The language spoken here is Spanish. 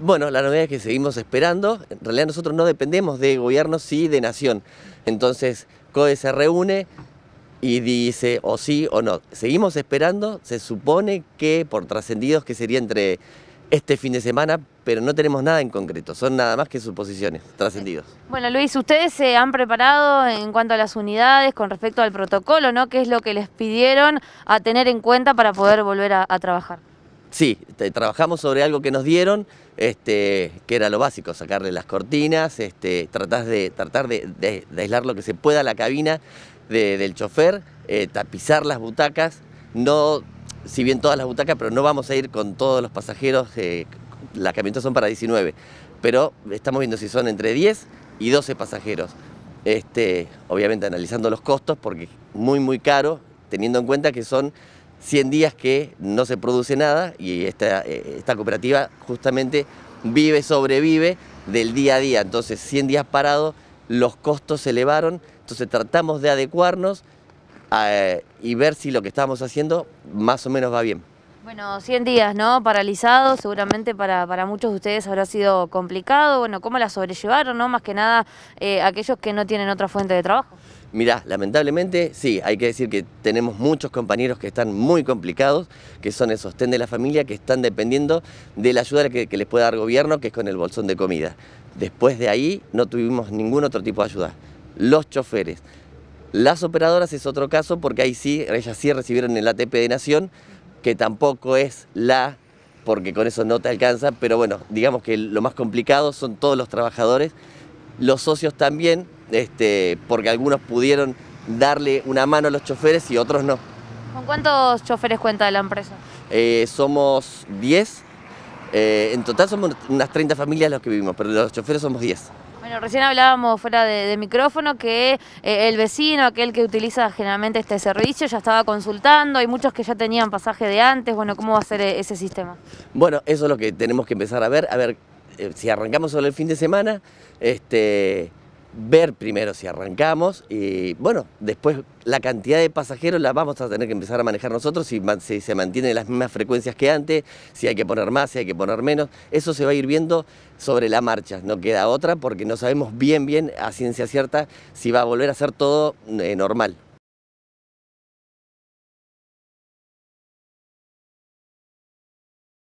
Bueno, la novedad es que seguimos esperando. En realidad nosotros no dependemos de gobierno, sí de nación. Entonces, CODE se reúne y dice o sí o no. Seguimos esperando, se supone que por trascendidos que sería entre este fin de semana, pero no tenemos nada en concreto, son nada más que suposiciones, trascendidos. Eh, bueno, Luis, ustedes se han preparado en cuanto a las unidades, con respecto al protocolo, ¿no? ¿Qué es lo que les pidieron a tener en cuenta para poder volver a, a trabajar? Sí, trabajamos sobre algo que nos dieron, este, que era lo básico, sacarle las cortinas, este, tratar, de, tratar de, aislar lo que se pueda la cabina del chofer, eh, tapizar las butacas, no, si bien todas las butacas, pero no vamos a ir con todos los pasajeros, eh, las camionetas son para 19, pero estamos viendo si son entre 10 y 12 pasajeros. Este, obviamente analizando los costos, porque es muy, muy caro, teniendo en cuenta que son 100 días que no se produce nada y esta, eh, esta cooperativa justamente vive, sobrevive del día a día. Entonces, 100 días parados, los costos se elevaron, entonces tratamos de adecuarnos eh, y ver si lo que estamos haciendo más o menos va bien. Bueno, 100 días, ¿no? Paralizados, seguramente para, muchos de ustedes habrá sido complicado. Bueno, ¿cómo la sobrellevaron, no? Más que nada eh, aquellos que no tienen otra fuente de trabajo. Mirá, lamentablemente sí, hay que decir que tenemos muchos compañeros que están muy complicados, que son el sostén de la familia, que están dependiendo de la ayuda que, les pueda dar el gobierno, que es con el bolsón de comida. Después de ahí no tuvimos ningún otro tipo de ayuda. Los choferes. Las operadoras es otro caso porque ahí sí, ellas sí recibieron el ATP de Nación, que tampoco es la, porque con eso no te alcanza, pero bueno, digamos que lo más complicado son todos los trabajadores, los socios también, este, porque algunos pudieron darle una mano a los choferes y otros no. ¿Con cuántos choferes cuenta la empresa? Eh, somos 10, eh, en total somos unas 30 familias los que vivimos, pero los choferes somos 10. Bueno, recién hablábamos fuera de, micrófono que eh, el vecino, aquel que utiliza generalmente este servicio, ya estaba consultando, hay muchos que ya tenían pasaje de antes, bueno, ¿cómo va a ser eh, ese sistema? Bueno, eso es lo que tenemos que empezar a ver, a ver, eh, si arrancamos sobre el fin de semana, este ver primero si arrancamos y bueno, después la cantidad de pasajeros la vamos a tener que empezar a manejar nosotros si, se mantienen las mismas frecuencias que antes, si hay que poner más, si hay que poner menos, eso se va a ir viendo sobre la marcha, no queda otra porque no sabemos bien bien a ciencia cierta si va a volver a ser todo eh, normal.